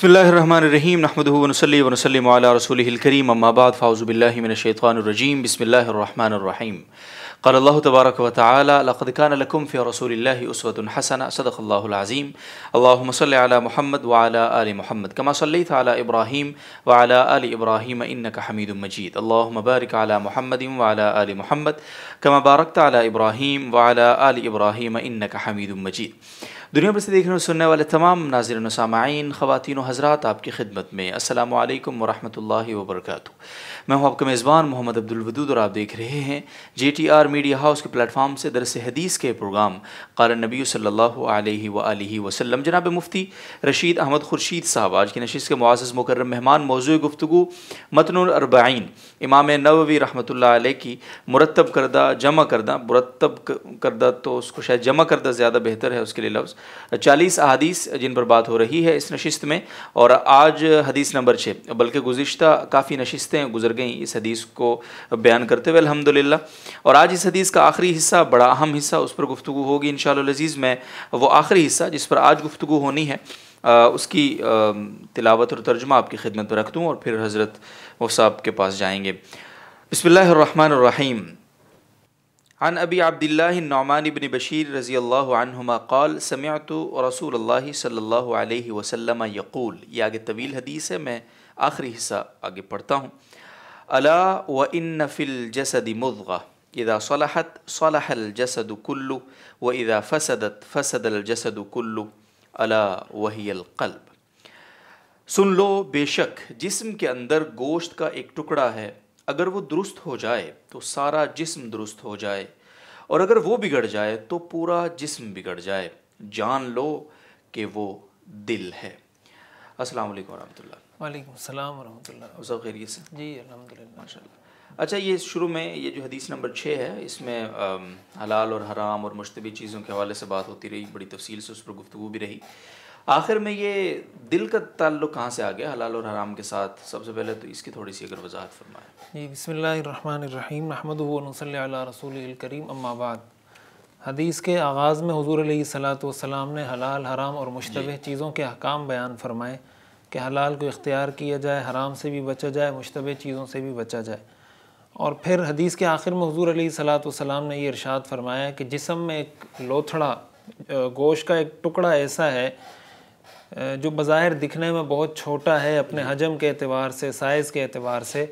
بسم الله الرحمن الرحيم نحمده ونصلي ونسلم على رسوله الكريم اما بعد فاعوذ بالله من الشيطان الرجيم بسم الله الرحمن الرحيم قال الله تبارك وتعالى لقد كان لكم في رسول الله اسوه حسنه صدق الله العظيم اللهم صل على محمد وعلى ال محمد كما صليت على ابراهيم وعلى ال ابراهيم انك حميد مجيد اللهم بارك على محمد وعلى ال محمد كما باركت على ابراهيم وعلى ال ابراهيم انك حميد مجيد دنیا بھر سے دیکھنے اور سننے والے تمام ناظرین و سامعین خواتین و حضرات آپ کی خدمت میں السلام علیکم ورحمۃ اللہ وبرکاتہ میں ہوں آپ کا میزبان محمد عبد اور آپ دیکھ رہے ہیں J T R media house کے پلیٹ فارم سے درس حدیث کے پروگرام قارن نبی صلی اللہ علیہ و وسلم جناب مفتی رشید احمد خورشید صاحب آج کی نشست کے معزز مکرم مہمان موضوع گفتگو متن الربعین امام نووی رحمۃ اللہ علیہ کی مرتب کردہ جمع کردہ مرتب کردہ تو اس کو شاید جمع کردہ زیادہ بہتر ہے اس کے لیے لفظ چالیس احادیث جن پر بات ہو رہی ہے اس نشست میں اور آج حدیث نمبر چھ بلکہ گزشتہ کافی نشستیں گزر گئیں اس حدیث کو بیان کرتے ہوئے الحمد اور آج اس حدیث کا آخری حصہ بڑا اہم حصہ اس پر گفتگو ہوگی ان شاء اللہ میں وہ آخری حصہ جس پر آج گفتگو ہونی ہے اس کی تلاوت اور ترجمہ آپ کی خدمت میں رکھ دوں اور پھر حضرت صاحب کے پاس جائیں گے بسم اللہ الرحمن الرحیم عن ابی عبداللہ النعمان بن بشیر رضی اللہ عنہما قال سمعت رسول اللہ صلی اللہ علیہ وسلم یقول یہ آگے طویل حدیث ہے میں آخری حصہ آگے پڑھتا ہوں الا و فی الجسد مضغہ اذا صلحت صلح الجسد کلو و اذا فسدت فسد الجسد وہی القلب سن لو بے شک جسم کے اندر گوشت کا ایک ٹکڑا ہے اگر وہ درست ہو جائے تو سارا جسم درست ہو جائے اور اگر وہ بگڑ جائے تو پورا جسم بگڑ جائے جان لو کہ وہ دل ہے السلام علیکم و رحمۃ اللہ وعلیکم السلام ورحمۃ اللہ سے جی الحمد للہ ماشاء اللہ اچھا یہ شروع میں یہ جو حدیث نمبر چھ ہے اس میں حلال اور حرام اور مشتبہ چیزوں کے حوالے سے بات ہوتی رہی بڑی تفصیل سے اس پر گفتگو بھی رہی آخر میں یہ دل کا تعلق کہاں سے آ گیا حلال اور حرام کے ساتھ سب سے پہلے تو اس کی تھوڑی سی اگر وضاحت فرمائے جی بسم اللہ الرحمن الرحیم احمد و صلی اللہ رسول الکریم اما آباد حدیث کے آغاز میں حضور علیہ صلاۃ والسلام نے حلال حرام اور مشتبہ جی۔ چیزوں کے حکام بیان فرمائے کہ حلال کو اختیار کیا جائے حرام سے بھی بچا جائے مشتبہ چیزوں سے بھی بچا جائے اور پھر حدیث کے آخر میں حضور علیہ صلاۃ والسلام نے یہ ارشاد فرمایا کہ جسم میں ایک لوتھڑا گوشت کا ایک ٹکڑا ایسا ہے جو بظاہر دکھنے میں بہت چھوٹا ہے اپنے حجم کے اعتبار سے سائز کے اعتبار سے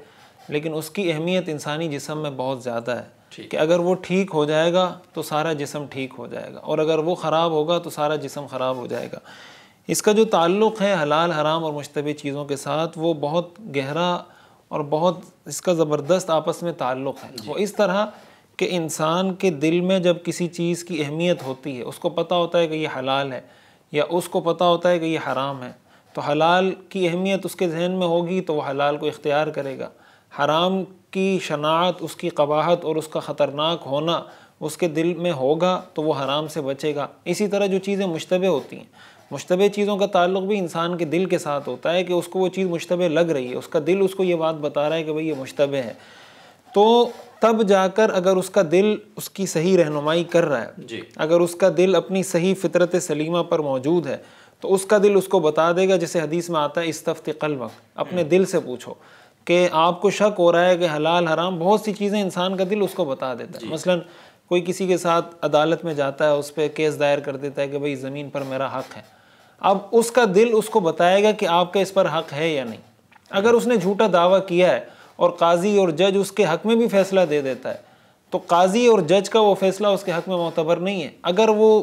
لیکن اس کی اہمیت انسانی جسم میں بہت زیادہ ہے کہ اگر وہ ٹھیک ہو جائے گا تو سارا جسم ٹھیک ہو جائے گا اور اگر وہ خراب ہوگا تو سارا جسم خراب ہو جائے گا اس کا جو تعلق ہے حلال حرام اور مشتبہ چیزوں کے ساتھ وہ بہت گہرا اور بہت اس کا زبردست آپس میں تعلق ہے وہ اس طرح کہ انسان کے دل میں جب کسی چیز کی اہمیت ہوتی ہے اس کو پتہ ہوتا ہے کہ یہ حلال ہے یا اس کو پتہ ہوتا ہے کہ یہ حرام ہے تو حلال کی اہمیت اس کے ذہن میں ہوگی تو وہ حلال کو اختیار کرے گا حرام کی شناعت اس کی قباحت اور اس کا خطرناک ہونا اس کے دل میں ہوگا تو وہ حرام سے بچے گا اسی طرح جو چیزیں مشتبہ ہوتی ہیں مشتبہ چیزوں کا تعلق بھی انسان کے دل کے ساتھ ہوتا ہے کہ اس کو وہ چیز مشتبہ لگ رہی ہے اس کا دل اس کو یہ بات بتا رہا ہے کہ بھئی یہ مشتبہ ہے تو تب جا کر اگر اس کا دل اس کی صحیح رہنمائی کر رہا ہے جی اگر اس کا دل اپنی صحیح فطرت سلیمہ پر موجود ہے تو اس کا دل اس کو بتا دے گا جیسے حدیث میں آتا ہے استفت قلبک اپنے دل سے پوچھو کہ آپ کو شک ہو رہا ہے کہ حلال حرام بہت سی چیزیں انسان کا دل اس کو بتا دیتا ہے جی۔ مثلا کوئی کسی کے ساتھ عدالت میں جاتا ہے اس پہ کیس دائر کر دیتا ہے کہ بھئی زمین پر میرا حق ہے اب اس کا دل اس کو بتائے گا کہ آپ کا اس پر حق ہے یا نہیں اگر اس نے جھوٹا دعویٰ کیا ہے اور قاضی اور جج اس کے حق میں بھی فیصلہ دے دیتا ہے تو قاضی اور جج کا وہ فیصلہ اس کے حق میں معتبر نہیں ہے اگر وہ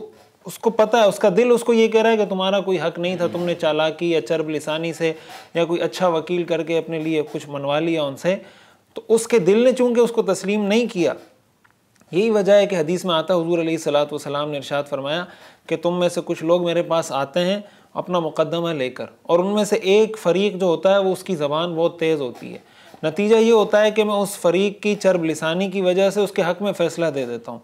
اس کو پتہ ہے اس کا دل اس کو یہ کہہ رہا ہے کہ تمہارا کوئی حق نہیں تھا تم نے چالاکی یا چرب لسانی سے یا کوئی اچھا وکیل کر کے اپنے لیے کچھ منوا لیا ان سے تو اس کے دل نے چونکہ اس کو تسلیم نہیں کیا یہی وجہ ہے کہ حدیث میں آتا حضور علیہ سلاۃ والسلام نے ارشاد فرمایا کہ تم میں سے کچھ لوگ میرے پاس آتے ہیں اپنا مقدمہ لے کر اور ان میں سے ایک فریق جو ہوتا ہے وہ اس کی زبان بہت تیز ہوتی ہے نتیجہ یہ ہوتا ہے کہ میں اس فریق کی چرب لسانی کی وجہ سے اس کے حق میں فیصلہ دے دیتا ہوں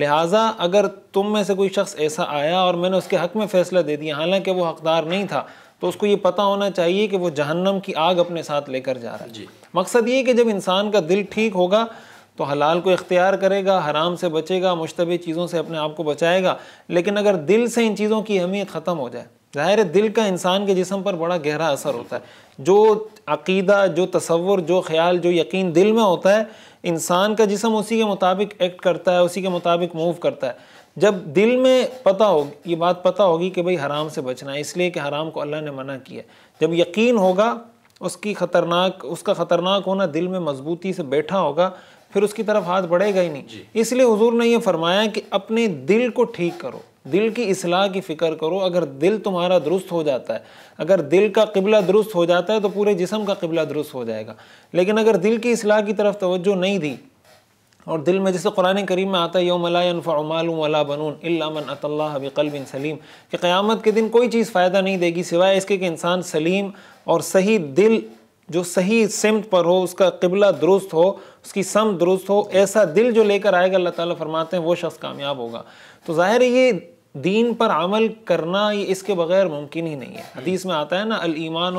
لہٰذا اگر تم میں سے کوئی شخص ایسا آیا اور میں نے اس کے حق میں فیصلہ دے دیا حالانکہ وہ حقدار نہیں تھا تو اس کو یہ پتہ ہونا چاہیے کہ وہ جہنم کی آگ اپنے ساتھ لے کر جا رہا ہے جی مقصد یہ کہ جب انسان کا دل ٹھیک ہوگا تو حلال کو اختیار کرے گا حرام سے بچے گا مشتبہ چیزوں سے اپنے آپ کو بچائے گا لیکن اگر دل سے ان چیزوں کی اہمیت ختم ہو جائے ظاہر ہے دل کا انسان کے جسم پر بڑا گہرا اثر ہوتا ہے جو عقیدہ جو تصور جو خیال جو یقین دل میں ہوتا ہے انسان کا جسم اسی کے مطابق ایکٹ کرتا ہے اسی کے مطابق موو کرتا ہے جب دل میں پتہ ہوگی یہ بات پتہ ہوگی کہ بھئی حرام سے بچنا ہے اس لیے کہ حرام کو اللہ نے منع کیا جب یقین ہوگا اس کی خطرناک اس کا خطرناک ہونا دل میں مضبوطی سے بیٹھا ہوگا پھر اس کی طرف ہاتھ بڑھے گا ہی نہیں جی۔ اس لیے حضور نے یہ فرمایا کہ اپنے دل کو ٹھیک کرو دل کی اصلاح کی فکر کرو اگر دل تمہارا درست ہو جاتا ہے اگر دل کا قبلہ درست ہو جاتا ہے تو پورے جسم کا قبلہ درست ہو جائے گا لیکن اگر دل کی اصلاح کی طرف توجہ نہیں دی اور دل میں جیسے قرآن کریم میں آتا ہے یوم ينفع مال ولا بنون الا من الطلّہ اللہ بقلب سلیم کہ قیامت کے دن کوئی چیز فائدہ نہیں دے گی سوائے اس کے کہ انسان سلیم اور صحیح دل جو صحیح سمت پر ہو اس کا قبلہ درست ہو اس کی سم درست ہو ایسا دل جو لے کر آئے گا اللہ تعالیٰ فرماتے ہیں وہ شخص کامیاب ہوگا تو ظاہر یہ دین پر عمل کرنا یہ اس کے بغیر ممکن ہی نہیں ہے حدیث میں آتا ہے نا المان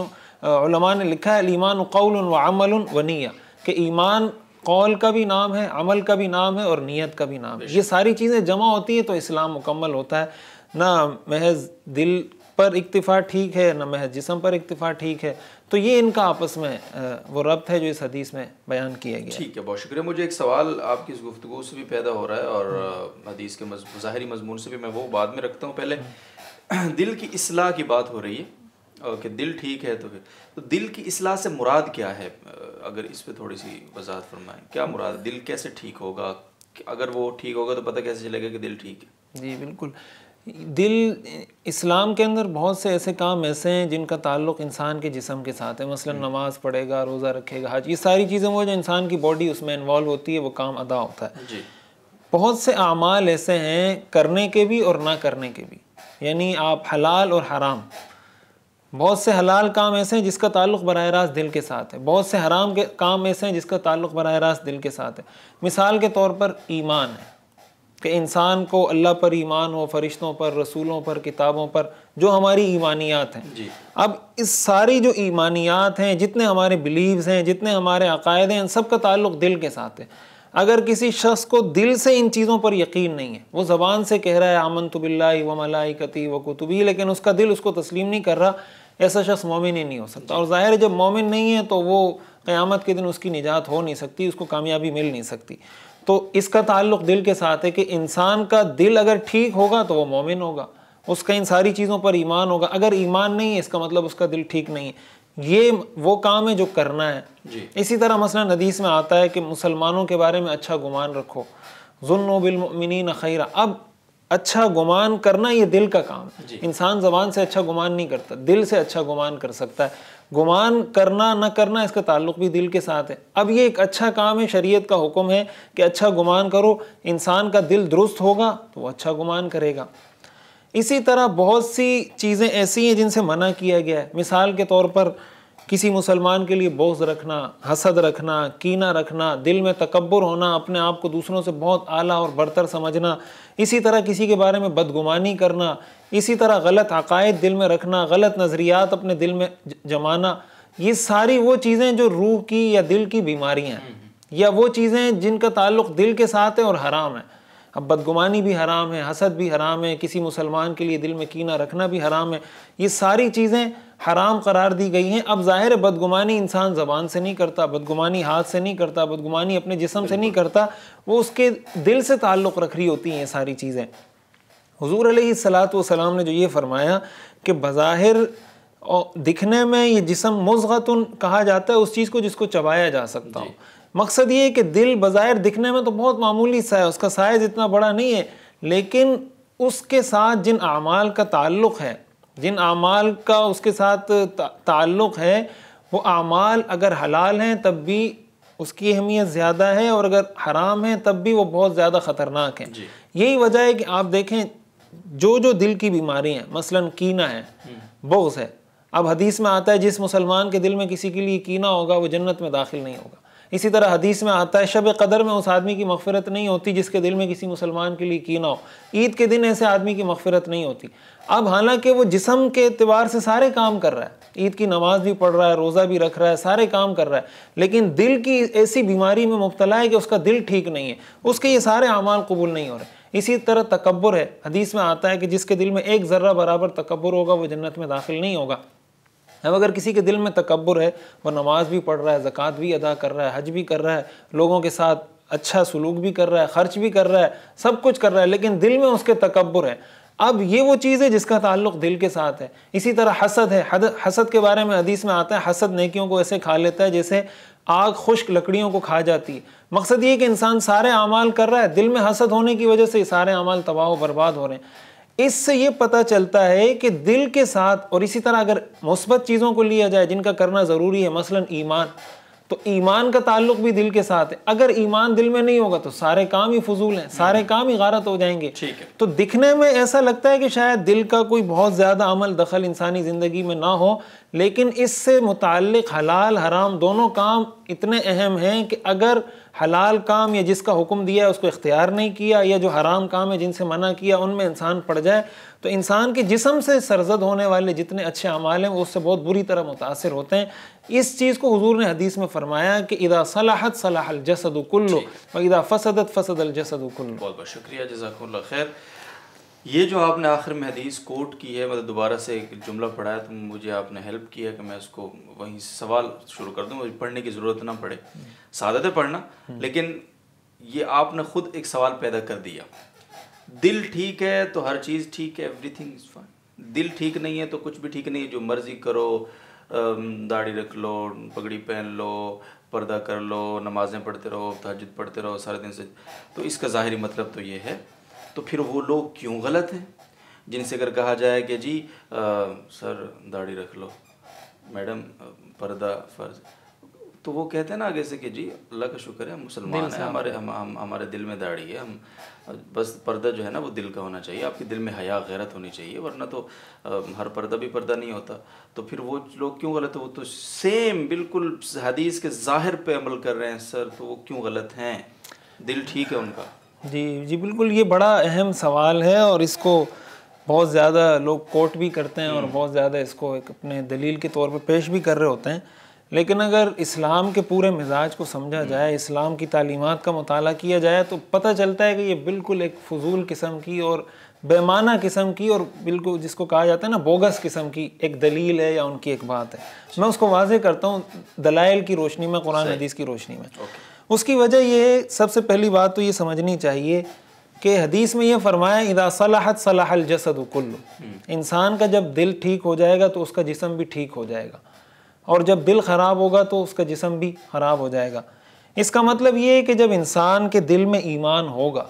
علماء نے لکھا ہے المان قول و عمل نیہ کہ ایمان قول کا بھی نام ہے عمل کا بھی نام ہے اور نیت کا بھی نام ہے یہ ساری چیزیں جمع ہوتی ہیں تو اسلام مکمل ہوتا ہے نہ محض دل پر اکتفا ٹھیک ہے نہ محض جسم پر اکتفا ٹھیک ہے تو یہ ان کا آپس میں وہ ربط ہے جو اس حدیث میں بیان کیا گیا ٹھیک ہے بہت شکریہ مجھے ایک سوال آپ کی اس گفتگو سے بھی پیدا ہو رہا ہے اور حدیث کے ظاہری مضمون سے بھی میں وہ بعد میں رکھتا ہوں پہلے دل کی اصلاح کی بات ہو رہی ہے کہ دل ٹھیک ہے تو پھر تو دل کی اصلاح سے مراد کیا ہے اگر اس پہ تھوڑی سی وضاحت فرمائیں کیا مراد دل کیسے ٹھیک ہوگا اگر وہ ٹھیک ہوگا تو پتہ کیسے چلے گا کہ دل ٹھیک ہے جی بالکل دل اسلام کے اندر بہت سے ایسے کام ایسے ہیں جن کا تعلق انسان کے جسم کے ساتھ ہے مثلا نماز پڑھے گا روزہ رکھے گا حج یہ ساری چیزیں وہ جو انسان کی باڈی اس میں انوالو ہوتی ہے وہ کام ادا ہوتا ہے جی۔ بہت سے اعمال ایسے ہیں کرنے کے بھی اور نہ کرنے کے بھی یعنی آپ حلال اور حرام بہت سے حلال کام ایسے ہیں جس کا تعلق براہ راست دل کے ساتھ ہے بہت سے حرام کے کام ایسے ہیں جس کا تعلق براہ راست دل کے ساتھ ہے مثال کے طور پر ایمان ہے کہ انسان کو اللہ پر ایمان ہو فرشتوں پر رسولوں پر کتابوں پر جو ہماری ایمانیات ہیں جی۔ اب اس ساری جو ایمانیات ہیں جتنے ہمارے بلیوز ہیں جتنے ہمارے عقائد ہیں ان سب کا تعلق دل کے ساتھ ہے اگر کسی شخص کو دل سے ان چیزوں پر یقین نہیں ہے وہ زبان سے کہہ رہا ہے آمن تو بلّہ و ملائکتی و کتبی لیکن اس کا دل اس کو تسلیم نہیں کر رہا ایسا شخص مومن ہی نہیں ہو سکتا اور ظاہر ہے جب مومن نہیں ہے تو وہ قیامت کے دن اس کی نجات ہو نہیں سکتی اس کو کامیابی مل نہیں سکتی تو اس کا تعلق دل کے ساتھ ہے کہ انسان کا دل اگر ٹھیک ہوگا تو وہ مومن ہوگا اس کا ان ساری چیزوں پر ایمان ہوگا اگر ایمان نہیں ہے اس کا مطلب اس کا دل ٹھیک نہیں ہے یہ وہ کام ہے جو کرنا ہے جی۔ اسی طرح مسئلہ ندیس میں آتا ہے کہ مسلمانوں کے بارے میں اچھا گمان رکھو ظلم و بالمؤمنین خیرہ اب اچھا گمان کرنا یہ دل کا کام ہے جی۔ انسان زبان سے اچھا گمان نہیں کرتا دل سے اچھا گمان کر سکتا ہے گمان کرنا نہ کرنا اس کا تعلق بھی دل کے ساتھ ہے اب یہ ایک اچھا کام ہے شریعت کا حکم ہے کہ اچھا گمان کرو انسان کا دل درست ہوگا تو وہ اچھا گمان کرے گا اسی طرح بہت سی چیزیں ایسی ہیں جن سے منع کیا گیا ہے مثال کے طور پر کسی مسلمان کے لیے بوز رکھنا حسد رکھنا کینہ رکھنا دل میں تکبر ہونا اپنے آپ کو دوسروں سے بہت اعلیٰ اور برتر سمجھنا اسی طرح کسی کے بارے میں بدگمانی کرنا اسی طرح غلط عقائد دل میں رکھنا غلط نظریات اپنے دل میں جمانا یہ ساری وہ چیزیں جو روح کی یا دل کی بیماریاں ہیں یا وہ چیزیں جن کا تعلق دل کے ساتھ ہے اور حرام ہے اب بدگمانی بھی حرام ہے حسد بھی حرام ہے کسی مسلمان کے لیے دل میں کینہ رکھنا بھی حرام ہے یہ ساری چیزیں حرام قرار دی گئی ہیں اب ظاہر بدگمانی انسان زبان سے نہیں کرتا بدگمانی ہاتھ سے نہیں کرتا بدگمانی اپنے جسم سے نہیں کرتا وہ اس کے دل سے تعلق رکھ رہی ہوتی ہیں ساری چیزیں حضور علیہ صلاحت و السلام نے جو یہ فرمایا کہ بظاہر دکھنے میں یہ جسم مضغتن کہا جاتا ہے اس چیز کو جس کو چبایا جا سکتا ہو جی۔ مقصد یہ ہے کہ دل بظاہر دکھنے میں تو بہت معمولی سا ہے اس کا سائز اتنا بڑا نہیں ہے لیکن اس کے ساتھ جن اعمال کا تعلق ہے جن اعمال کا اس کے ساتھ تعلق ہے وہ اعمال اگر حلال ہیں تب بھی اس کی اہمیت زیادہ ہے اور اگر حرام ہیں تب بھی وہ بہت زیادہ خطرناک ہیں جی۔ یہی وجہ ہے کہ آپ دیکھیں جو جو دل کی بیماری ہیں مثلا کینہ ہے بغض ہے اب حدیث میں آتا ہے جس مسلمان کے دل میں کسی کے لیے کینہ ہوگا وہ جنت میں داخل نہیں ہوگا اسی طرح حدیث میں آتا ہے شب قدر میں اس آدمی کی مغفرت نہیں ہوتی جس کے دل میں کسی مسلمان کے لیے کی نہ ہو عید کے دن ایسے آدمی کی مغفرت نہیں ہوتی اب حالانکہ وہ جسم کے اعتبار سے سارے کام کر رہا ہے عید کی نماز بھی پڑھ رہا ہے روزہ بھی رکھ رہا ہے سارے کام کر رہا ہے لیکن دل کی ایسی بیماری میں مبتلا ہے کہ اس کا دل ٹھیک نہیں ہے اس کے یہ سارے اعمال قبول نہیں ہو رہے اسی طرح تکبر ہے حدیث میں آتا ہے کہ جس کے دل میں ایک ذرہ برابر تکبر ہوگا وہ جنت میں داخل نہیں ہوگا اب اگر کسی کے دل میں تکبر ہے وہ نماز بھی پڑھ رہا ہے زکوٰۃ بھی ادا کر رہا ہے حج بھی کر رہا ہے لوگوں کے ساتھ اچھا سلوک بھی کر رہا ہے خرچ بھی کر رہا ہے سب کچھ کر رہا ہے لیکن دل میں اس کے تکبر ہے اب یہ وہ چیز ہے جس کا تعلق دل کے ساتھ ہے اسی طرح حسد ہے حسد کے بارے میں حدیث میں آتا ہے حسد نیکیوں کو ایسے کھا لیتا ہے جیسے آگ خشک لکڑیوں کو کھا جاتی ہے مقصد یہ کہ انسان سارے اعمال کر رہا ہے دل میں حسد ہونے کی وجہ سے سارے اعمال تباہ و برباد ہو رہے ہیں اس سے یہ پتہ چلتا ہے کہ دل کے ساتھ اور اسی طرح اگر مثبت چیزوں کو لیا جائے جن کا کرنا ضروری ہے مثلا ایمان تو ایمان کا تعلق بھی دل کے ساتھ ہے اگر ایمان دل میں نہیں ہوگا تو سارے کام ہی فضول ہیں سارے کام ہی غارت ہو جائیں گے تو دکھنے میں ایسا لگتا ہے کہ شاید دل کا کوئی بہت زیادہ عمل دخل انسانی زندگی میں نہ ہو لیکن اس سے متعلق حلال حرام دونوں کام اتنے اہم ہیں کہ اگر حلال کام یا جس کا حکم دیا ہے اس کو اختیار نہیں کیا یا جو حرام کام ہے جن سے منع کیا ان میں انسان پڑ جائے تو انسان کے جسم سے سرزد ہونے والے جتنے اچھے اعمال ہیں وہ اس سے بہت بری طرح متاثر ہوتے ہیں اس چیز کو حضور نے حدیث میں فرمایا کہ اذا صلحت صلح الجسد کلو و جی۔ اذا فسدت فسد الجسد کلو بہت بہت شکریہ جزاک اللہ خیر یہ جو آپ نے آخر میں حدیث کوٹ کی ہے مطلب دوبارہ سے ایک جملہ پڑھایا تو مجھے آپ نے ہیلپ کیا کہ میں اس کو وہیں سوال شروع کر دوں مجھے پڑھنے کی ضرورت نہ پڑے سعادت ہے پڑھنا لیکن یہ آپ نے خود ایک سوال پیدا کر دیا دل ٹھیک ہے تو ہر چیز ٹھیک ہے ایوری تھنگ از فائن دل ٹھیک نہیں ہے تو کچھ بھی ٹھیک نہیں ہے جو مرضی کرو داڑھی رکھ لو پگڑی پہن لو پردہ کر لو نمازیں پڑھتے رہو تہجد پڑھتے رہو سارے دن سے تو اس کا ظاہری مطلب تو یہ ہے تو پھر وہ لوگ کیوں غلط ہیں جن سے اگر کہا جائے کہ جی سر داڑھی رکھ لو میڈم پردہ فرض تو وہ کہتے ہیں نا آگے سے کہ جی اللہ کا شکر ہے ہم مسلمان ہمارے ہم ہمارے دل میں داڑھی ہے ہم بس پردہ جو ہے نا وہ دل کا ہونا چاہیے آپ کے دل میں حیا غیرت ہونی چاہیے ورنہ تو ہر پردہ بھی پردہ نہیں ہوتا تو پھر وہ لوگ کیوں غلط ہے وہ تو سیم بالکل حدیث کے ظاہر پہ عمل کر رہے ہیں سر تو وہ کیوں غلط ہیں دل ٹھیک ہے ان کا جی جی بالکل یہ بڑا اہم سوال ہے اور اس کو بہت زیادہ لوگ کوٹ بھی کرتے ہیں اور بہت زیادہ اس کو ایک اپنے دلیل کے طور پہ پیش بھی کر رہے ہوتے ہیں لیکن اگر اسلام کے پورے مزاج کو سمجھا جائے اسلام کی تعلیمات کا مطالعہ کیا جائے تو پتہ چلتا ہے کہ یہ بالکل ایک فضول قسم کی اور بیمانہ قسم کی اور بالکل جس کو کہا جاتا ہے نا بوگس قسم کی ایک دلیل ہے یا ان کی ایک بات ہے جی، میں اس کو واضح کرتا ہوں دلائل کی روشنی میں قرآن حدیث کی روشنی میں اس کی وجہ یہ سب سے پہلی بات تو یہ سمجھنی چاہیے کہ حدیث میں یہ فرمایا اذا صلحت صلح الجسد کلو انسان کا جب دل ٹھیک ہو جائے گا تو اس کا جسم بھی ٹھیک ہو جائے گا اور جب دل خراب ہوگا تو اس کا جسم بھی خراب ہو جائے گا اس کا مطلب یہ ہے کہ جب انسان کے دل میں ایمان ہوگا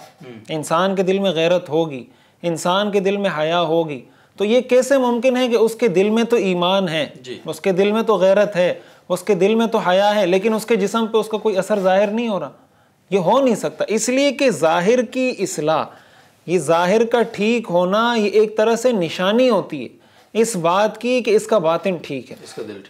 انسان کے دل میں غیرت ہوگی انسان کے دل میں حیا ہوگی تو یہ کیسے ممکن ہے کہ اس کے دل میں تو ایمان ہے جی۔ اس کے دل میں تو غیرت ہے اس کے دل میں تو حیا ہے لیکن اس کے جسم پہ اس کا کوئی اثر ظاہر نہیں ہو رہا یہ ہو نہیں سکتا اس لیے کہ ظاہر کی اصلاح یہ ظاہر کا ٹھیک ہونا یہ ایک طرح سے نشانی ہوتی ہے اس بات کی کہ اس کا باطن ٹھیک ہے اس کا دل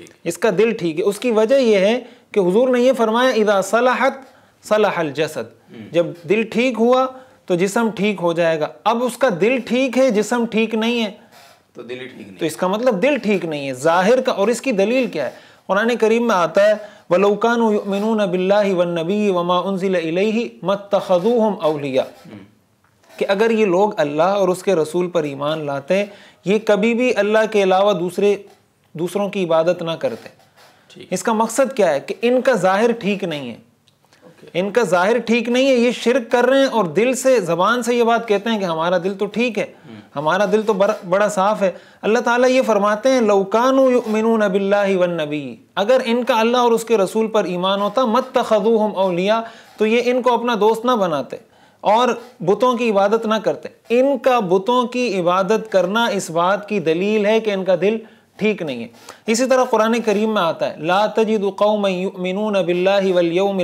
ٹھیک ہے اس کی وجہ یہ ہے کہ حضور نے یہ فرمایا اذا صلحت صلح الجسد جب دل ٹھیک ہوا تو جسم ٹھیک ہو جائے گا اب اس کا دل ٹھیک ہے جسم ٹھیک نہیں ہے تو اس کا مطلب دل ٹھیک نہیں ہے ظاہر کا اور اس کی دلیل کیا ہے قرآن کریم میں آتا ہے وَلَوْكَانُ يُؤْمِنُونَ بِاللَّهِ وَالنَّبِيِّ وَمَا أُنزِلَ إِلَيْهِ مَتَّخَذُوهُمْ أَوْلِيَا کہ اگر یہ لوگ اللہ اور اس کے رسول پر ایمان لاتے یہ کبھی بھی اللہ کے علاوہ دوسرے دوسروں کی عبادت نہ کرتے اس کا مقصد کیا ہے کہ ان کا ظاہر ٹھیک نہیں ہے ان کا ظاہر ٹھیک نہیں ہے یہ شرک کر رہے ہیں اور دل سے زبان سے یہ بات کہتے ہیں کہ ہمارا دل تو ٹھیک ہے ہمارا دل تو بڑا صاف ہے اللہ تعالیٰ یہ فرماتے ہیں لوکان اگر ان کا اللہ اور اس کے رسول پر ایمان ہوتا مت اولیاء تو یہ ان کو اپنا دوست نہ بناتے اور بتوں کی عبادت نہ کرتے ان کا بتوں کی عبادت کرنا اس بات کی دلیل ہے کہ ان کا دل ٹھیک نہیں ہے اسی طرح قرآن کریم میں آتا ہے لا تجد یؤمنون باللہ والیوم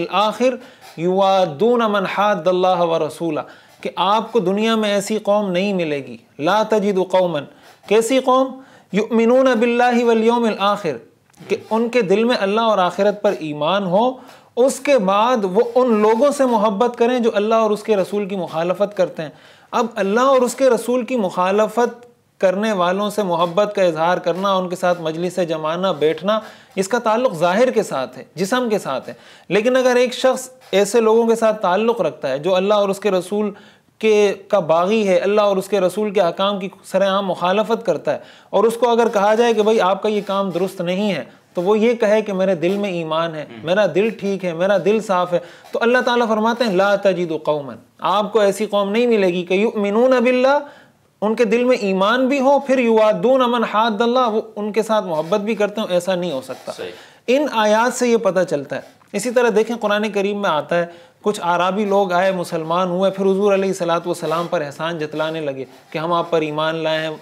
یوادون من حاد اللہ ورسولہ کہ آپ کو دنیا میں ایسی قوم نہیں ملے گی لا تجد قوما قومن کیسی قوم یؤمنون باللہ والیوم الآخر کہ ان کے دل میں اللہ اور آخرت پر ایمان ہو اس کے بعد وہ ان لوگوں سے محبت کریں جو اللہ اور اس کے رسول کی مخالفت کرتے ہیں اب اللہ اور اس کے رسول کی مخالفت کرنے والوں سے محبت کا اظہار کرنا ان کے ساتھ مجلس سے جمانا بیٹھنا اس کا تعلق ظاہر کے ساتھ ہے جسم کے ساتھ ہے لیکن اگر ایک شخص ایسے لوگوں کے ساتھ تعلق رکھتا ہے جو اللہ اور اس کے رسول کے کا باغی ہے اللہ اور اس کے رسول کے حکام کی سر عام مخالفت کرتا ہے اور اس کو اگر کہا جائے کہ بھائی آپ کا یہ کام درست نہیں ہے تو وہ یہ کہے کہ میرے دل میں ایمان ہے میرا دل ٹھیک ہے میرا دل صاف ہے تو اللہ تعالیٰ فرماتے ہیں لا تجید قومن آپ کو ایسی قوم نہیں ملے گی کہ یؤمنون باللہ ان کے دل میں ایمان بھی ہو پھر یوادون امن حاد اللہ وہ ان کے ساتھ محبت بھی کرتے ہوں ایسا نہیں ہو سکتا ان آیات سے یہ پتہ چلتا ہے اسی طرح دیکھیں قرآن کریم میں آتا ہے کچھ عرابی لوگ آئے مسلمان ہوئے پھر حضور علیہ السلاط وسلام پر احسان جتلانے لگے کہ ہم آپ پر ایمان لائے ہیں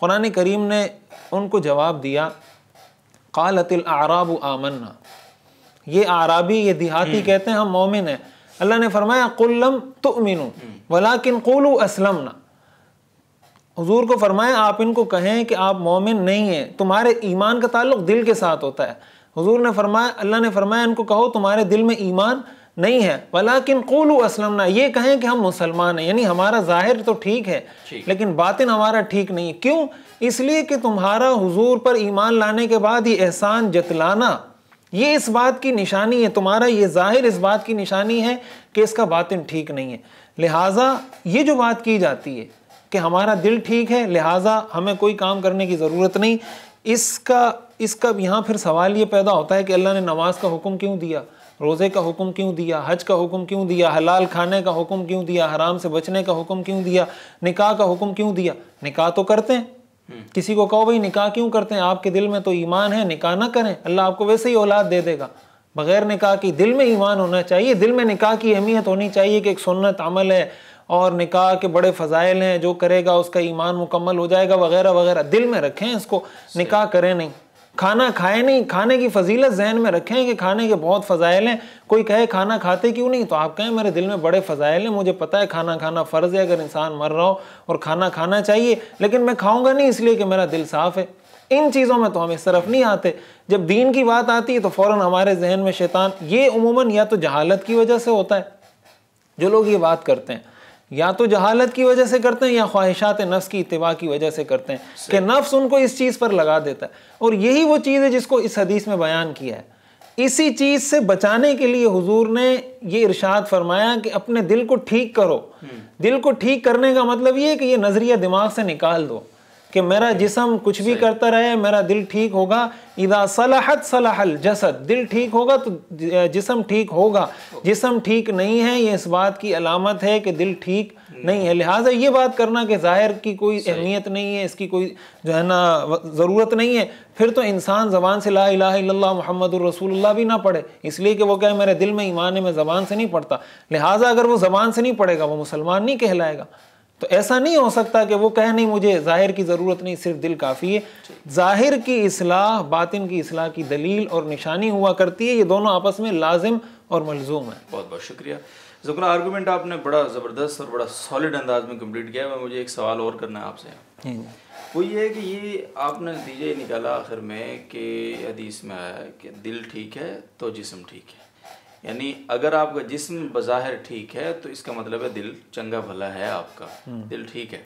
قرآن کریم نے ان کو جواب دیا قالت العراب آمنا یہ عرابی یہ دیہاتی کہتے ہیں ہم مومن ہیں اللہ نے فرمایا قلم تو امین ولاکن قل و حضور کو فرمائیں آپ ان کو کہیں کہ آپ مومن نہیں ہیں تمہارے ایمان کا تعلق دل کے ساتھ ہوتا ہے حضور نے فرمایا اللہ نے فرمایا ان کو کہو تمہارے دل میں ایمان نہیں ہے ولیکن قولو اسلمنا یہ کہیں کہ ہم مسلمان ہیں یعنی ہمارا ظاہر تو ٹھیک ہے لیکن باطن ہمارا ٹھیک نہیں ہے کیوں اس لیے کہ تمہارا حضور پر ایمان لانے کے بعد یہ احسان جتلانا یہ اس بات کی نشانی ہے تمہارا یہ ظاہر اس بات کی نشانی ہے کہ اس کا باطن ٹھیک نہیں ہے لہٰذا یہ جو بات کی جاتی ہے کہ ہمارا دل ٹھیک ہے لہٰذا ہمیں کوئی کام کرنے کی ضرورت نہیں اس کا اس کا یہاں پھر سوال یہ پیدا ہوتا ہے کہ اللہ نے نماز کا حکم کیوں دیا روزے کا حکم کیوں دیا حج کا حکم کیوں دیا حلال کھانے کا حکم کیوں دیا حرام سے بچنے کا حکم کیوں دیا نکاح کا حکم کیوں دیا نکاح تو کرتے ہیں کسی کو کہو بھائی نکاح کیوں کرتے ہیں آپ کے دل میں تو ایمان ہے نکاح نہ کریں اللہ آپ کو ویسے ہی اولاد دے دے گا بغیر نکاح کی دل میں ایمان ہونا چاہیے دل میں نکاح کی اہمیت ہونی چاہیے کہ ایک سنت عمل ہے اور نکاح کے بڑے فضائل ہیں جو کرے گا اس کا ایمان مکمل ہو جائے گا وغیرہ وغیرہ دل میں رکھیں اس کو نکاح کریں نہیں کھانا کھائے نہیں کھانے کی فضیلت ذہن میں رکھیں کہ کھانے کے بہت فضائل ہیں کوئی کہے کھانا کھاتے کیوں نہیں تو آپ کہیں میرے دل میں بڑے فضائل ہیں مجھے پتہ ہے کھانا کھانا فرض ہے اگر انسان مر رہا ہو اور کھانا کھانا چاہیے لیکن میں کھاؤں گا نہیں اس لیے کہ میرا دل صاف ہے ان چیزوں میں تو ہم اس طرف نہیں آتے جب دین کی بات آتی ہے تو فوراً ہمارے ذہن میں شیطان یہ عموماً یا تو جہالت کی وجہ سے ہوتا ہے جو لوگ یہ بات کرتے ہیں یا تو جہالت کی وجہ سے کرتے ہیں یا خواہشات نفس کی اتباع کی وجہ سے کرتے ہیں کہ نفس ان کو اس چیز پر لگا دیتا ہے اور یہی وہ چیز ہے جس کو اس حدیث میں بیان کیا ہے اسی چیز سے بچانے کے لیے حضور نے یہ ارشاد فرمایا کہ اپنے دل کو ٹھیک کرو دل کو ٹھیک کرنے کا مطلب یہ کہ یہ نظریہ دماغ سے نکال دو کہ میرا جسم کچھ بھی کرتا رہے میرا دل ٹھیک ہوگا ادا صلاحت صلاحل الجسد دل ٹھیک ہوگا تو جسم ٹھیک ہوگا جسم ٹھیک نہیں ہے یہ اس بات کی علامت ہے کہ دل ٹھیک hmm. نہیں ہے لہٰذا یہ بات کرنا کہ ظاہر کی کوئی اہمیت نہیں ہے اس کی کوئی جو ہے نا ضرورت نہیں ہے پھر تو انسان زبان سے لا الہ الا اللہ محمد الرسول اللہ بھی نہ پڑھے اس لیے کہ وہ کہے میرے دل میں ایمان میں زبان سے نہیں پڑھتا لہٰذا اگر وہ زبان سے نہیں پڑھے گا وہ مسلمان نہیں کہلائے گا تو ایسا نہیں ہو سکتا کہ وہ کہہ نہیں مجھے ظاہر کی ضرورت نہیں صرف دل کافی ہے ظاہر کی اصلاح باطن کی اصلاح کی دلیل اور نشانی ہوا کرتی ہے یہ دونوں آپس میں لازم اور ملزوم ہے بہت بہت شکریہ ذکر آرگومنٹ آپ نے بڑا زبردست اور بڑا سالڈ انداز میں کمپلیٹ کیا ہے میں مجھے ایک سوال اور کرنا ہے آپ سے جی، جی۔ وہ یہ ہے کہ یہ آپ نے نتیجہ نکالا آخر میں کہ حدیث میں آیا ہے کہ دل ٹھیک ہے تو جسم ٹھیک ہے یعنی اگر آپ کا جسم بظاہر ٹھیک ہے تو اس کا مطلب ہے دل چنگا بھلا ہے آپ کا دل ٹھیک ہے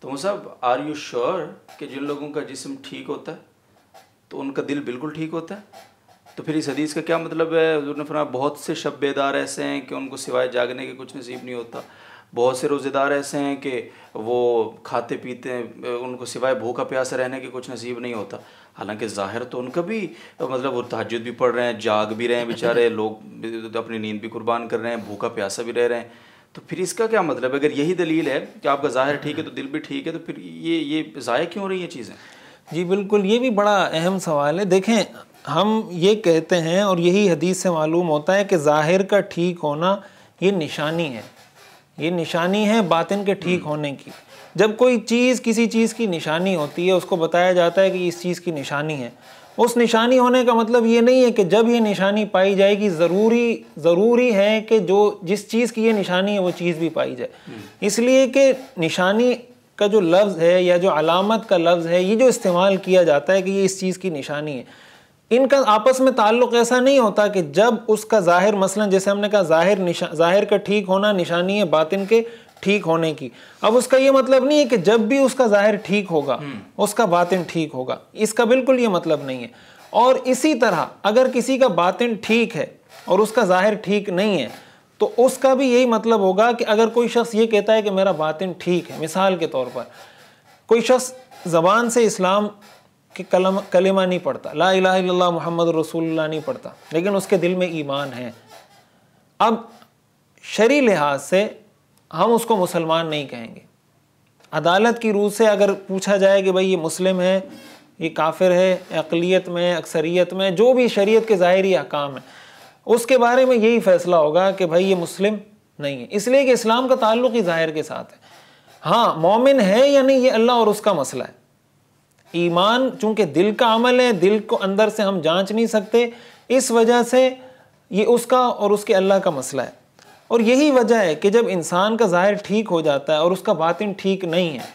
تو مذہب آر یو شور کہ جن لوگوں کا جسم ٹھیک ہوتا ہے تو ان کا دل بالکل ٹھیک ہوتا ہے تو پھر اس حدیث کا کیا مطلب ہے حضور نے فرمایا بہت سے شب بیدار ایسے ہیں کہ ان کو سوائے جاگنے کے کچھ نصیب نہیں ہوتا بہت سے روزے دار ایسے ہیں کہ وہ کھاتے پیتے ان کو سوائے بھوکا پیاسا رہنے کے کچھ نصیب نہیں ہوتا حالانکہ ظاہر تو ان کا بھی مطلب وہ تحجد بھی پڑھ رہے ہیں جاگ بھی رہے ہیں بیچارے لوگ اپنی نیند بھی قربان کر رہے ہیں بھوکا پیاسا بھی رہ رہے ہیں تو پھر اس کا کیا مطلب ہے اگر یہی دلیل ہے کہ آپ کا ظاہر ٹھیک ہے تو دل بھی ٹھیک ہے تو پھر یہ یہ ضائع کیوں رہی ہیں چیزیں جی بالکل یہ بھی بڑا اہم سوال ہے دیکھیں ہم یہ کہتے ہیں اور یہی حدیث سے معلوم ہوتا ہے کہ ظاہر کا ٹھیک ہونا یہ نشانی ہے یہ نشانی ہے باطن کے ٹھیک ہونے کی جب کوئی چیز کسی چیز کی نشانی ہوتی ہے اس کو بتایا جاتا ہے کہ اس چیز کی نشانی ہے اس نشانی ہونے کا مطلب یہ نہیں ہے کہ جب یہ نشانی پائی جائے گی ضروری ضروری ہے کہ جو جس چیز کی یہ نشانی ہے وہ چیز بھی پائی جائے اس لیے کہ نشانی کا جو لفظ ہے یا جو علامت کا لفظ ہے یہ جو استعمال کیا جاتا ہے کہ یہ اس چیز کی نشانی ہے ان کا آپس میں تعلق ایسا نہیں ہوتا کہ جب اس کا ظاہر مثلا جیسے ہم نے کہا ظاہر ظاہر کا ٹھیک ہونا نشانی ہے باطن کے ٹھیک ہونے کی اب اس کا یہ مطلب نہیں ہے کہ جب بھی اس کا ظاہر ٹھیک ہوگا اس کا باطن ٹھیک ہوگا اس کا بالکل یہ مطلب نہیں ہے اور اسی طرح اگر کسی کا باطن ٹھیک ہے اور اس کا ظاہر ٹھیک نہیں ہے تو اس کا بھی یہی مطلب ہوگا کہ اگر کوئی شخص یہ کہتا ہے کہ میرا باطن ٹھیک ہے مثال کے طور پر کوئی شخص زبان سے اسلام کہ کلم کلمہ نہیں پڑھتا لا الہ الا اللہ محمد رسول اللہ نہیں پڑھتا لیکن اس کے دل میں ایمان ہے اب شریع لحاظ سے ہم اس کو مسلمان نہیں کہیں گے عدالت کی روح سے اگر پوچھا جائے کہ بھائی یہ مسلم ہے یہ کافر ہے اقلیت میں اکثریت میں جو بھی شریعت کے ظاہری احکام ہیں اس کے بارے میں یہی فیصلہ ہوگا کہ بھائی یہ مسلم نہیں ہے اس لیے کہ اسلام کا تعلق ہی ظاہر کے ساتھ ہے ہاں مومن ہے یا نہیں یہ اللہ اور اس کا مسئلہ ہے ایمان چونکہ دل کا عمل ہے دل کو اندر سے ہم جانچ نہیں سکتے اس وجہ سے یہ اس کا اور اس کے اللہ کا مسئلہ ہے اور یہی وجہ ہے کہ جب انسان کا ظاہر ٹھیک ہو جاتا ہے اور اس کا باطن ٹھیک نہیں ہے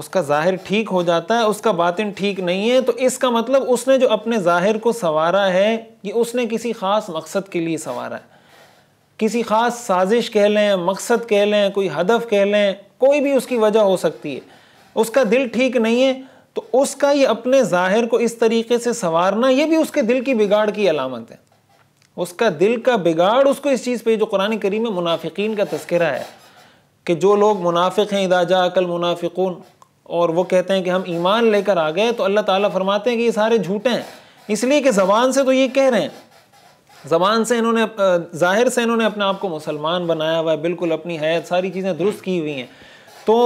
اس کا ظاہر ٹھیک ہو جاتا ہے اس کا باطن ٹھیک نہیں ہے تو اس کا مطلب اس نے جو اپنے ظاہر کو سنوارا ہے یہ اس نے کسی خاص مقصد کے لیے سنوارا ہے کسی خاص سازش کہہ لیں مقصد کہہ لیں کوئی ہدف کہہ لیں کوئی بھی اس کی وجہ ہو سکتی ہے اس کا دل ٹھیک نہیں ہے تو اس کا یہ اپنے ظاہر کو اس طریقے سے سنوارنا یہ بھی اس کے دل کی بگاڑ کی علامت ہے اس کا دل کا بگاڑ اس کو اس چیز پہ جو قرآن کریم میں منافقین کا تذکرہ ہے کہ جو لوگ منافق ہیں ادا جا عقل منافقون اور وہ کہتے ہیں کہ ہم ایمان لے کر آ گئے تو اللہ تعالیٰ فرماتے ہیں کہ یہ سارے جھوٹے ہیں اس لیے کہ زبان سے تو یہ کہہ رہے ہیں زبان سے انہوں نے ظاہر سے انہوں نے اپنے آپ کو مسلمان بنایا ہوا ہے بالکل اپنی حیات ساری چیزیں درست کی ہوئی ہیں تو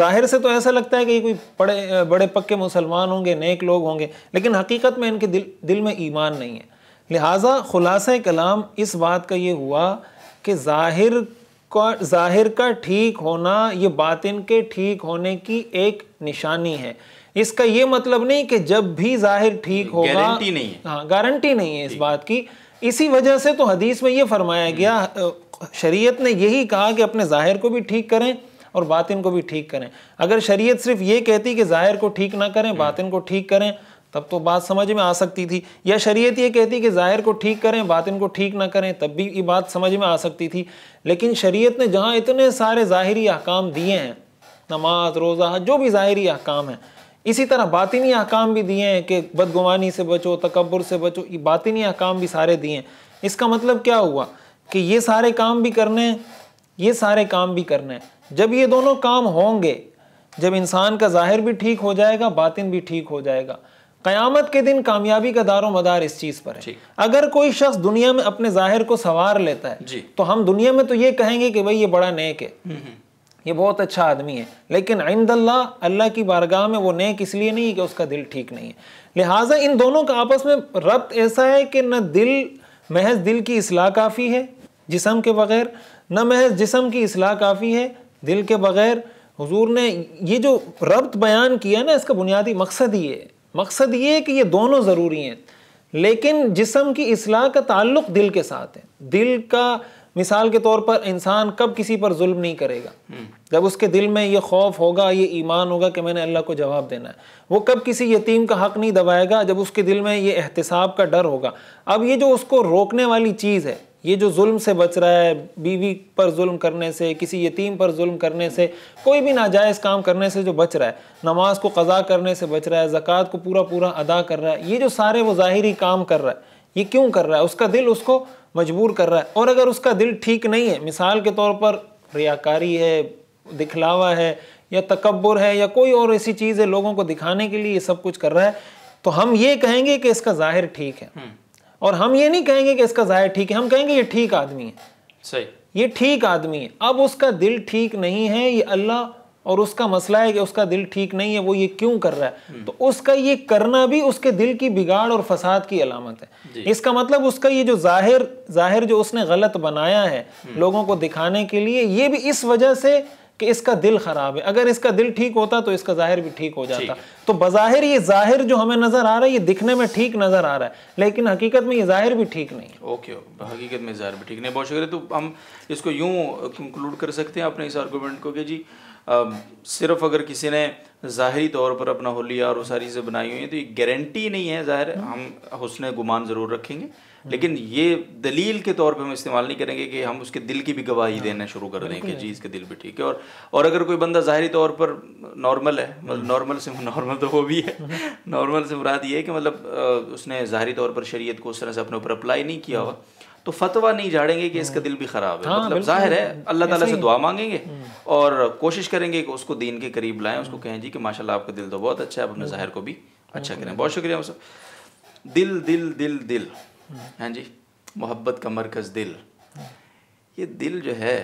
ظاہر سے تو ایسا لگتا ہے کہ یہ کوئی بڑے بڑے پکے مسلمان ہوں گے نیک لوگ ہوں گے لیکن حقیقت میں ان کے دل دل میں ایمان نہیں ہے لہٰذا خلاصہ کلام اس بات کا یہ ہوا کہ ظاہر کا ظاہر کا ٹھیک ہونا یہ باطن کے ٹھیک ہونے کی ایک نشانی ہے اس کا یہ مطلب نہیں کہ جب بھی ظاہر ٹھیک ہوگا گارنٹی نہیں ہے ہاں گارنٹی نہیں ہے اس بات کی اسی وجہ سے تو حدیث میں یہ فرمایا گیا شریعت نے یہی کہا کہ اپنے ظاہر کو بھی ٹھیک کریں اور باطن کو بھی ٹھیک کریں اگر شریعت صرف یہ کہتی کہ ظاہر کو ٹھیک نہ کریں باطن کو ٹھیک کریں تب تو بات سمجھ میں آ سکتی تھی یا شریعت یہ کہتی کہ ظاہر کو ٹھیک کریں باطن کو ٹھیک نہ کریں تب بھی یہ بات سمجھ میں آ سکتی تھی لیکن شریعت نے جہاں اتنے سارے ظاہری احکام دیے ہیں نماز روزہ جو بھی ظاہری احکام ہیں اسی طرح باطنی احکام بھی دیے ہیں کہ بدگوانی سے بچو تکبر سے بچو یہ باطنی احکام بھی سارے دیے ہیں اس کا مطلب کیا ہوا کہ یہ سارے کام بھی کرنے ہیں یہ سارے کام بھی کرنے ہیں جب یہ دونوں کام ہوں گے جب انسان کا ظاہر بھی ٹھیک ہو جائے گا باطن بھی ٹھیک ہو جائے گا قیامت کے دن کامیابی کا دار و مدار اس چیز پر ہے جی۔ اگر کوئی شخص دنیا میں اپنے ظاہر کو سوار لیتا ہے جی۔ تو ہم دنیا میں تو یہ کہیں گے کہ بھئی یہ بڑا نیک ہے یہ بہت اچھا آدمی ہے لیکن عند اللہ اللہ کی بارگاہ میں وہ نیک اس لیے نہیں کہ اس کا دل ٹھیک نہیں ہے لہٰذا ان دونوں کا آپس میں ربط ایسا ہے کہ نہ دل محض دل کی اصلاح کافی ہے جسم کے بغیر نہ محض جسم کی اصلاح کافی ہے دل کے بغیر حضور نے یہ جو ربط بیان کیا نا اس کا بنیادی مقصد ہی ہے مقصد یہ ہے کہ یہ دونوں ضروری ہیں لیکن جسم کی اصلاح کا تعلق دل کے ساتھ ہے دل کا مثال کے طور پر انسان کب کسی پر ظلم نہیں کرے گا جب اس کے دل میں یہ خوف ہوگا یہ ایمان ہوگا کہ میں نے اللہ کو جواب دینا ہے وہ کب کسی یتیم کا حق نہیں دبائے گا جب اس کے دل میں یہ احتساب کا ڈر ہوگا اب یہ جو اس کو روکنے والی چیز ہے یہ جو ظلم سے بچ رہا ہے بیوی پر ظلم کرنے سے کسی یتیم پر ظلم کرنے سے کوئی بھی ناجائز کام کرنے سے جو بچ رہا ہے نماز کو قضا کرنے سے بچ رہا ہے زکوٰۃ کو پورا پورا ادا کر رہا ہے یہ جو سارے وہ ظاہری کام کر رہا ہے یہ کیوں کر رہا ہے اس کا دل اس کو مجبور کر رہا ہے اور اگر اس کا دل ٹھیک نہیں ہے مثال کے طور پر ریاکاری ہے دکھلاوا ہے یا تکبر ہے یا کوئی اور ایسی چیز ہے لوگوں کو دکھانے کے لیے یہ سب کچھ کر رہا ہے تو ہم یہ کہیں گے کہ اس کا ظاہر ٹھیک ہے اور ہم یہ نہیں کہیں گے کہ اس کا ظاہر ٹھیک ہے ہم کہیں گے یہ ٹھیک آدمی ہے صحیح یہ ٹھیک آدمی ہے اب اس کا دل ٹھیک نہیں ہے یہ اللہ اور اس کا مسئلہ ہے کہ اس کا دل ٹھیک نہیں ہے وہ یہ کیوں کر رہا ہے تو اس کا یہ کرنا بھی اس کے دل کی بگاڑ اور فساد کی علامت ہے جی۔ اس کا مطلب اس کا یہ جو ظاہر ظاہر جو اس نے غلط بنایا ہے لوگوں کو دکھانے کے لیے یہ بھی اس وجہ سے کہ اس کا دل خراب ہے اگر اس کا دل ٹھیک ہوتا تو اس کا ظاہر بھی ٹھیک ہو جاتا تو بظاہر یہ ظاہر جو ہمیں نظر آ رہا ہے یہ دکھنے میں ٹھیک نظر آ رہا ہے لیکن حقیقت میں یہ ظاہر بھی ٹھیک نہیں اوکے حقیقت میں ظاہر بھی ٹھیک نہیں بہت شکریہ تو ہم اس کو یوں کنکلوڈ کر سکتے ہیں اپنے اس آرگومنٹ کو کہ جی صرف اگر کسی نے ظاہری طور پر اپنا ہولیا اور ساری چیزیں بنائی ہوئی ہیں تو یہ گارنٹی نہیں ہے ظاہر ہم حسن گمان ضرور رکھیں گے لیکن یہ دلیل کے طور پہ ہم استعمال نہیں کریں گے کہ ہم اس کے دل کی بھی گواہی ہاں۔ دینا شروع کر دیں کہ جی اس کے دل بھی ٹھیک ہے اور اور اگر کوئی بندہ ظاہری طور پر نارمل ہے مطلب ہاں۔ نارمل سے نارمل تو وہ بھی ہے ہاں۔ نارمل سے مراد یہ ہے کہ مطلب اس نے ظاہری طور پر شریعت کو اس طرح سے اپنے اوپر اپلائی نہیں کیا ہوا تو فتویٰ نہیں جھاڑیں گے کہ اس کا دل بھی خراب ہے مطلب ظاہر ہے اللہ تعالیٰ سے دعا مانگیں گے اور کوشش کریں گے کہ اس کو دین کے قریب لائیں اس کو کہیں جی کہ ماشاء اللہ آپ کا دل تو بہت اچھا ہے آپ اپنے ظاہر کو بھی اچھا کریں بہت شکریہ دل دل دل دل ہاں جی محبت کا مرکز دل یہ دل جو ہے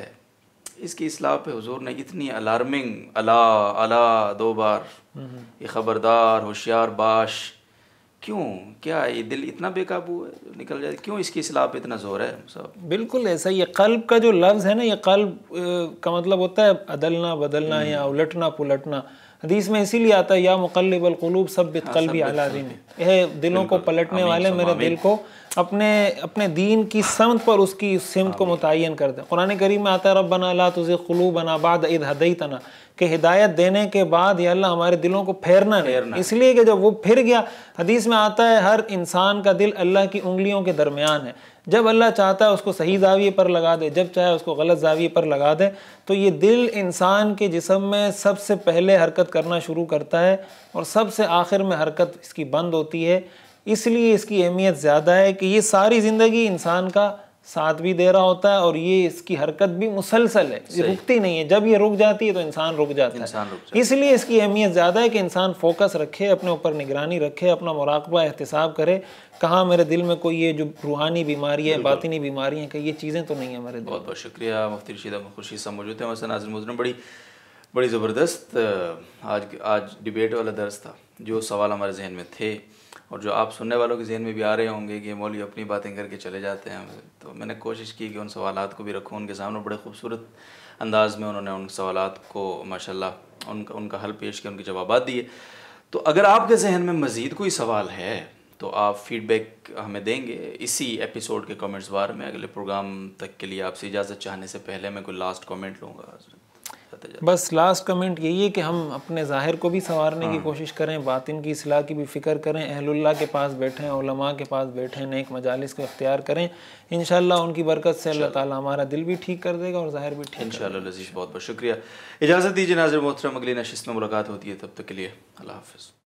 اس کی اصلاح پہ حضور نے اتنی الارمنگ الا الا دو بار یہ خبردار ہوشیار باش کیوں کیا یہ دل اتنا بے قابو ہے نکل جائے کیوں اس کی اصلاح پہ اتنا زور ہے بالکل ایسا یہ قلب کا جو لفظ ہے نا یہ قلب کا مطلب ہوتا ہے بدلنا بدلنا یا الٹنا پلٹنا حدیث میں اسی لیے آتا ہے یا مقلب القلوب سب ہاں، قلبی اعلیٰ دین یہ دلوں کو پلٹنے والے میرے دل کو اپنے اپنے دین کی سمت پر اس کی سمت کو متعین کر دیں قرآن کریم میں آتا ہے ربنا لا تزغ قلوبنا بعد اذ ہدعی کہ ہدایت دینے کے بعد یا اللہ ہمارے دلوں کو پھیرنا نہیں اس لیے کہ جب وہ پھر گیا حدیث میں آتا ہے ہر انسان کا دل اللہ کی انگلیوں کے درمیان ہے جب اللہ چاہتا ہے اس کو صحیح زاویے پر لگا دے جب چاہے اس کو غلط زاویے پر لگا دے تو یہ دل انسان کے جسم میں سب سے پہلے حرکت کرنا شروع کرتا ہے اور سب سے آخر میں حرکت اس کی بند ہوتی ہے اس لیے اس کی اہمیت زیادہ ہے کہ یہ ساری زندگی انسان کا ساتھ بھی دے رہا ہوتا ہے اور یہ اس کی حرکت بھی مسلسل ہے یہ رکتی نہیں ہے جب یہ رک جاتی ہے تو انسان رک جاتا ہے اس لیے اس کی اہمیت زیادہ ہے کہ انسان فوکس رکھے اپنے اوپر نگرانی رکھے اپنا مراقبہ احتساب کرے کہاں میرے دل میں کوئی یہ جو روحانی بیماری ہے باطنی بیماری ہیں کہ یہ چیزیں تو نہیں ہیں میرے دل بہت بہت شکریہ مفتی احمد خوشی موجود ہیں بڑی زبردست آج آج ڈبیٹ والا درس تھا جو سوال ہمارے ذہن میں تھے اور جو آپ سننے والوں کے ذہن میں بھی آ رہے ہوں گے کہ مولوی اپنی باتیں کر کے چلے جاتے ہیں تو میں نے کوشش کی کہ ان سوالات کو بھی رکھوں ان کے سامنے بڑے خوبصورت انداز میں انہوں نے ان سوالات کو ماشاء اللہ ان کا حل پیش کیا ان کے جوابات دیے تو اگر آپ کے ذہن میں مزید کوئی سوال ہے تو آپ فیڈ بیک ہمیں دیں گے اسی اپیسوڈ کے کامنٹس بار میں اگلے پروگرام تک کے لیے آپ سے اجازت چاہنے سے پہلے میں کوئی لاسٹ کامنٹ لوں گا بس لاسٹ کمنٹ یہی ہے کہ ہم اپنے ظاہر کو بھی سنوارنے کی ہاں۔ کوشش کریں باطن کی اصلاح کی بھی فکر کریں اہل اللہ کے پاس بیٹھیں علماء کے پاس بیٹھیں نیک مجالس کو اختیار کریں انشاءاللہ ان کی برکت سے اللہ تعالیٰ ہمارا دل بھی ٹھیک کر دے گا اور ظاہر بھی ٹھیک انشاءاللہ لذیذ بہت بہت شکریہ اجازت دیجیے ناظر محترم اگلی نشست میں ملاقات ہوتی ہے تب تک کے لیے اللہ حافظ